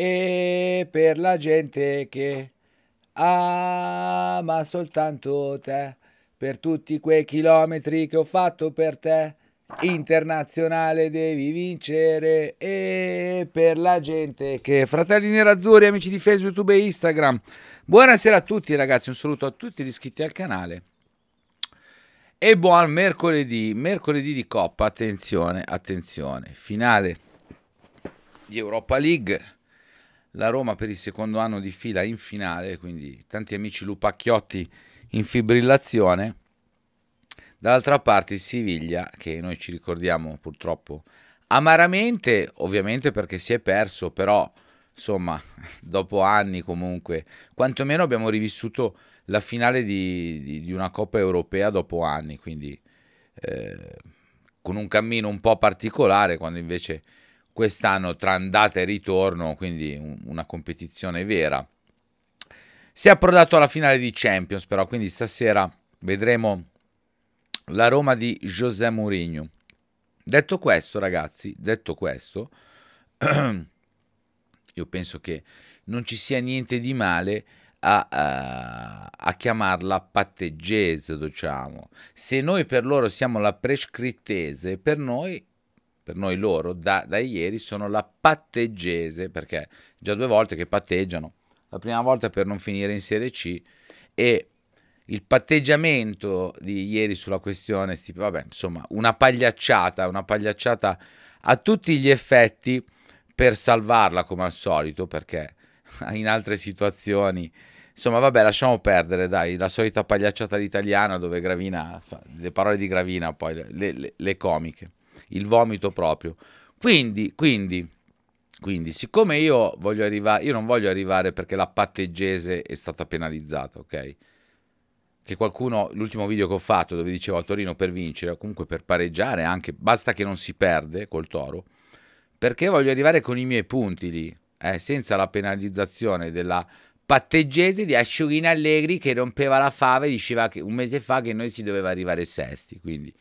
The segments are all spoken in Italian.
e per la gente che ama soltanto te, per tutti quei chilometri che ho fatto per te, internazionale devi vincere e per la gente che fratelli nerazzurri, amici di Facebook, YouTube e Instagram. Buonasera a tutti ragazzi, un saluto a tutti gli iscritti al canale. E buon mercoledì, mercoledì di Coppa, attenzione, attenzione, finale di Europa League la Roma per il secondo anno di fila in finale, quindi tanti amici lupacchiotti in fibrillazione. Dall'altra parte il Siviglia, che noi ci ricordiamo purtroppo amaramente, ovviamente perché si è perso, però insomma, dopo anni comunque, quantomeno abbiamo rivissuto la finale di, di, di una Coppa Europea dopo anni, quindi eh, con un cammino un po' particolare, quando invece quest'anno tra andata e ritorno, quindi una competizione vera. Si è approdato alla finale di Champions però, quindi stasera vedremo la Roma di José Mourinho. Detto questo, ragazzi, detto questo, io penso che non ci sia niente di male a, a, a, chiamarla pattegese, diciamo. Se noi per loro siamo la prescrittese, per noi per noi loro da, da ieri sono la patteggese perché già due volte che patteggiano, la prima volta per non finire in Serie C e il patteggiamento di ieri sulla questione, tipo, vabbè, insomma, una pagliacciata, una pagliacciata a tutti gli effetti per salvarla come al solito, perché in altre situazioni, insomma, vabbè, lasciamo perdere, dai, la solita pagliacciata all'italiana dove Gravina, fa, le parole di Gravina poi, le, le, le comiche il vomito proprio. Quindi, quindi, quindi, siccome io voglio arrivare, io non voglio arrivare perché la pattegese è stata penalizzata, ok? Che qualcuno, l'ultimo video che ho fatto dove dicevo a Torino per vincere, comunque per pareggiare anche, basta che non si perde col toro, perché voglio arrivare con i miei punti lì, eh, senza la penalizzazione della pattegese di Asciughini Allegri che rompeva la fave e diceva che un mese fa che noi si doveva arrivare sesti, quindi...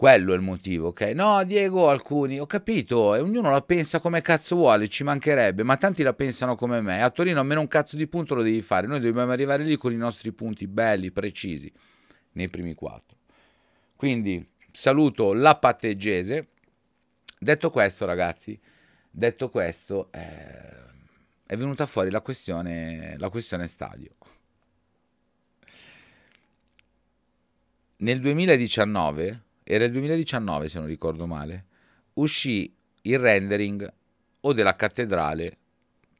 Quello è il motivo, ok? No, Diego, alcuni, ho capito, e ognuno la pensa come cazzo vuole, ci mancherebbe, ma tanti la pensano come me. A Torino almeno un cazzo di punto lo devi fare, noi dobbiamo arrivare lì con i nostri punti belli, precisi, nei primi quattro. Quindi saluto la pattegese. Detto questo, ragazzi, detto questo, eh, è venuta fuori la questione, la questione stadio. Nel 2019 era il 2019 se non ricordo male, uscì il rendering o della cattedrale,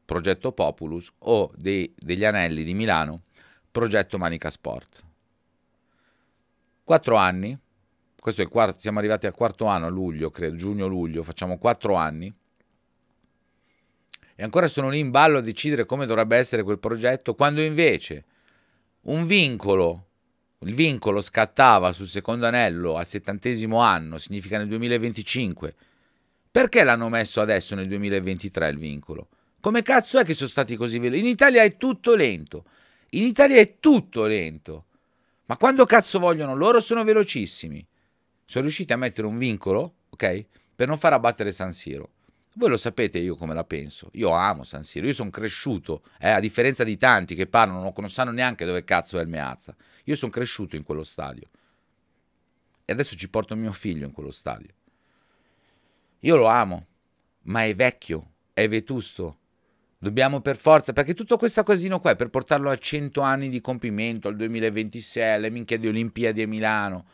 progetto Populus, o dei, degli anelli di Milano, progetto Manica Sport. Quattro anni, questo è il quarto, siamo arrivati al quarto anno, a luglio, credo, giugno-luglio, facciamo quattro anni, e ancora sono lì in ballo a decidere come dovrebbe essere quel progetto, quando invece un vincolo il vincolo scattava sul secondo anello al settantesimo anno, significa nel 2025. Perché l'hanno messo adesso nel 2023 il vincolo? Come cazzo è che sono stati così veloci? In Italia è tutto lento. In Italia è tutto lento. Ma quando cazzo vogliono? Loro sono velocissimi. Sono riusciti a mettere un vincolo, ok? Per non far abbattere San Siro. Voi lo sapete io come la penso. Io amo San Siro, io sono cresciuto, eh, a differenza di tanti che parlano, non sanno neanche dove cazzo è il Meazza. Io sono cresciuto in quello stadio. E adesso ci porto mio figlio in quello stadio. Io lo amo, ma è vecchio, è vetusto. Dobbiamo per forza, perché tutto questo casino qua è per portarlo a 100 anni di compimento, al 2026, alle minchie di Olimpiadi a Milano.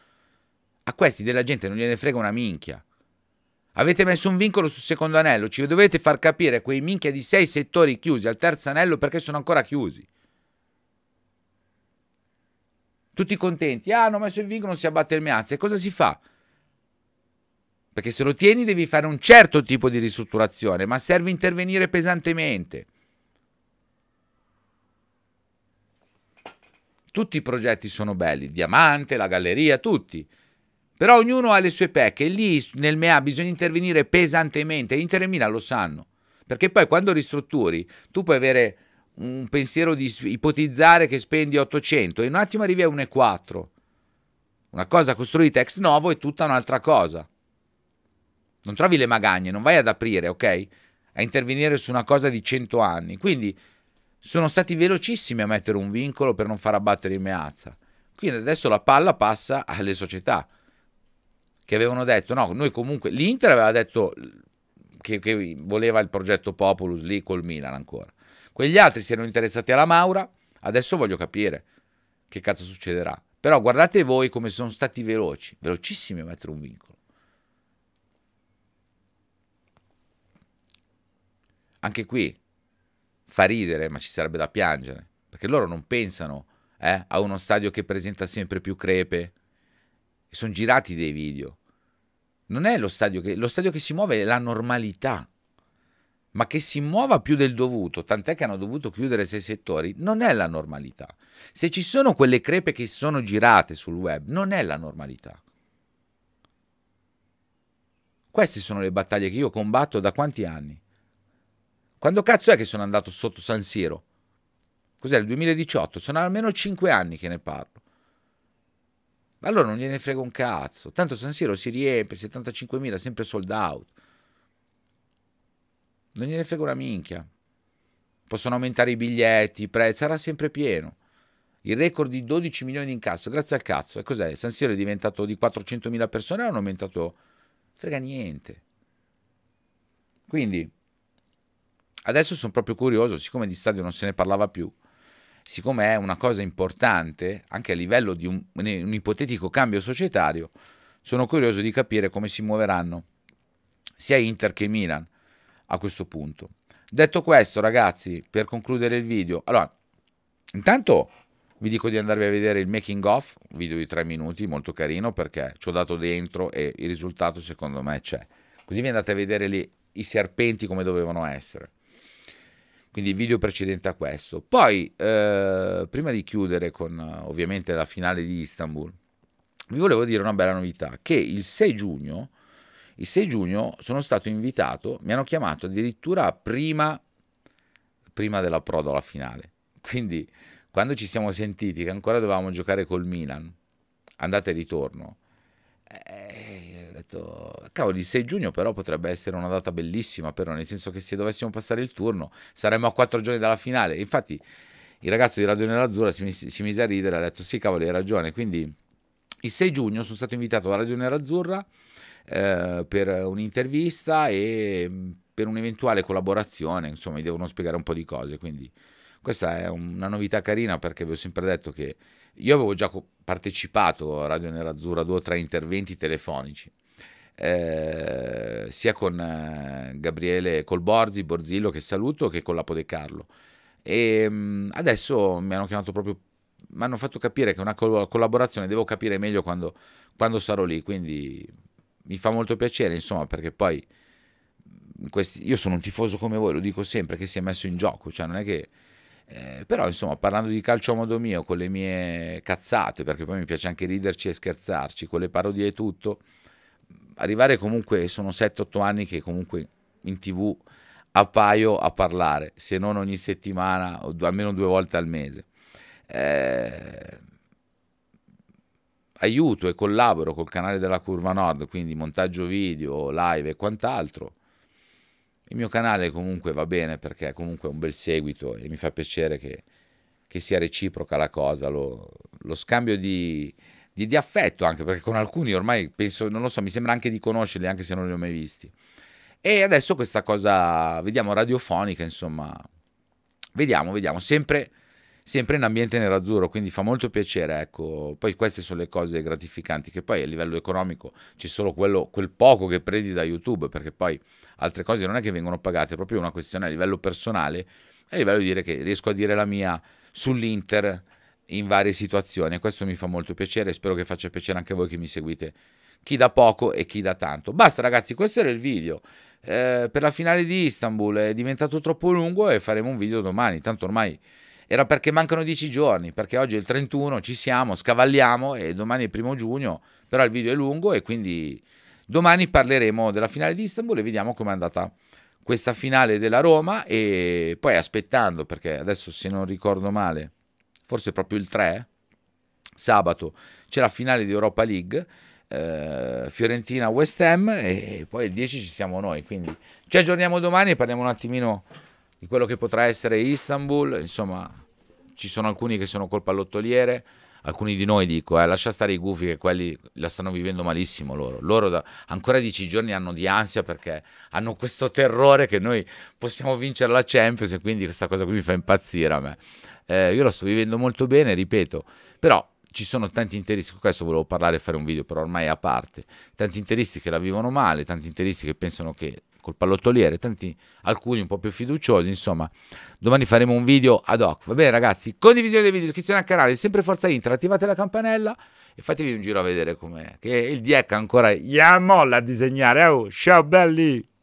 A questi della gente non gliene frega una minchia. Avete messo un vincolo sul secondo anello, ci dovete far capire quei minchia di sei settori chiusi al terzo anello perché sono ancora chiusi. Tutti contenti, ah hanno messo il vincolo, non si abbatte il miazza. E cosa si fa? Perché se lo tieni devi fare un certo tipo di ristrutturazione, ma serve intervenire pesantemente. Tutti i progetti sono belli, Diamante, la galleria, tutti però ognuno ha le sue pecche e lì nel MEA bisogna intervenire pesantemente. Inter e Milan lo sanno. Perché poi quando ristrutturi, tu puoi avere un pensiero di ipotizzare che spendi 800 e in un attimo arrivi a 1,4. Una cosa costruita ex novo è tutta un'altra cosa. Non trovi le magagne, non vai ad aprire, ok? A intervenire su una cosa di 100 anni. Quindi sono stati velocissimi a mettere un vincolo per non far abbattere il Meazza. Quindi adesso la palla passa alle società che avevano detto no, noi comunque l'Inter aveva detto che, che, voleva il progetto Populus lì col Milan ancora. Quegli altri si erano interessati alla Maura, adesso voglio capire che cazzo succederà. Però guardate voi come sono stati veloci, velocissimi a mettere un vincolo. Anche qui fa ridere, ma ci sarebbe da piangere, perché loro non pensano eh, a uno stadio che presenta sempre più crepe, e sono girati dei video. Non è lo stadio che, lo stadio che si muove è la normalità, ma che si muova più del dovuto, tant'è che hanno dovuto chiudere sei settori, non è la normalità. Se ci sono quelle crepe che sono girate sul web, non è la normalità. Queste sono le battaglie che io combatto da quanti anni? Quando cazzo è che sono andato sotto San Siro? Cos'è il 2018? Sono almeno cinque anni che ne parlo. Allora non gliene frega un cazzo. Tanto San Siro si riempie, 75.000, sempre sold out. Non gliene frega una minchia. Possono aumentare i biglietti, i prezzi, sarà sempre pieno. Il record di 12 milioni di cazzo, grazie al cazzo. E cos'è? San Siro è diventato di 400.000 persone hanno aumentato? Frega niente. Quindi, adesso sono proprio curioso, siccome di stadio non se ne parlava più, siccome è una cosa importante anche a livello di un, un ipotetico cambio societario, sono curioso di capire come si muoveranno sia Inter che Milan a questo punto. Detto questo, ragazzi, per concludere il video, allora, intanto vi dico di andarvi a vedere il making of, un video di 3 minuti, molto carino perché ci ho dato dentro e il risultato secondo me c'è. Così vi andate a vedere lì i serpenti come dovevano essere quindi il video precedente a questo. Poi, eh, prima di chiudere con ovviamente la finale di Istanbul, vi volevo dire una bella novità, che il 6 giugno, il 6 giugno sono stato invitato, mi hanno chiamato addirittura prima, prima della Prodo alla finale. Quindi quando ci siamo sentiti che ancora dovevamo giocare col Milan, andate e ritorno, e eh, ho detto, cavolo, il 6 giugno però potrebbe essere una data bellissima, però nel senso che se dovessimo passare il turno saremmo a quattro giorni dalla finale. Infatti il ragazzo di Radio Nerazzurra si, si mise a ridere ha detto, sì cavolo, hai ragione. Quindi il 6 giugno sono stato invitato da Radio Nerazzurra eh, per un'intervista e mm, per un'eventuale collaborazione, insomma, mi devono spiegare un po' di cose. Quindi questa è una novità carina perché vi ho sempre detto che io avevo già partecipato a Radio Nerazzurra due o tre interventi telefonici, eh, sia con eh, Gabriele Colborzi, Borzillo che saluto, che con Lapo De Carlo. E ehm, mh, adesso mi hanno chiamato proprio, mi hanno fatto capire che è una collaborazione devo capire meglio quando, quando sarò lì, quindi mi fa molto piacere, insomma, perché poi mm, questi, io sono un tifoso come voi, lo dico sempre, che si è messo in gioco, cioè non è che eh, però insomma parlando di calcio a modo mio con le mie cazzate perché poi mi piace anche riderci e scherzarci con le parodie e tutto arrivare comunque sono 7-8 anni che comunque in tv appaio a parlare se non ogni settimana o almeno due volte al mese eh, aiuto e collaboro col canale della Curva Nord quindi montaggio video live e quant'altro il mio canale comunque va bene perché comunque è un bel seguito e mi fa piacere che, che sia reciproca la cosa, lo, lo scambio di, di, di, affetto anche perché con alcuni ormai penso, non lo so, mi sembra anche di conoscerli anche se non li ho mai visti. E adesso questa cosa, vediamo radiofonica, insomma, vediamo, vediamo, sempre sempre in ambiente nerazzurro, quindi fa molto piacere, ecco. Poi queste sono le cose gratificanti che poi a livello economico c'è solo quello, quel poco che prendi da YouTube, perché poi altre cose non è che vengono pagate, è proprio una questione a livello personale, a livello di dire che riesco a dire la mia sull'Inter in varie situazioni. e Questo mi fa molto piacere spero che faccia piacere anche a voi che mi seguite, chi da poco e chi da tanto. Basta ragazzi, questo era il video. Eh, per la finale di Istanbul è diventato troppo lungo e faremo un video domani, tanto ormai era perché mancano dieci giorni, perché oggi è il 31, ci siamo, scavalliamo e domani è il primo giugno, però il video è lungo e quindi domani parleremo della finale di Istanbul e vediamo com'è andata questa finale della Roma e poi aspettando, perché adesso se non ricordo male, forse proprio il 3, sabato c'è la finale di Europa League. Eh, Fiorentina West Ham e poi il 10 ci siamo noi quindi ci aggiorniamo domani e parliamo un attimino di quello che potrà essere Istanbul, insomma ci sono alcuni che sono col pallottoliere, alcuni di noi dico, eh, lascia stare i gufi che quelli la stanno vivendo malissimo loro, loro da, ancora dieci giorni hanno di ansia perché hanno questo terrore che noi possiamo vincere la Champions e quindi questa cosa qui mi fa impazzire a me. Eh, io la sto vivendo molto bene, ripeto, però ci sono tanti interisti, questo volevo parlare e fare un video, però ormai è a parte, tanti interisti che la vivono male, tanti interisti che pensano che col pallottoliere, tanti, alcuni un po' più fiduciosi, insomma, domani faremo un video ad hoc. Va bene ragazzi, condivisione dei video, iscrizione al canale, sempre Forza Inter, attivate la campanella e fatevi un giro a vedere com'è, che il DEC ancora gli molla a disegnare, oh, ciao belli!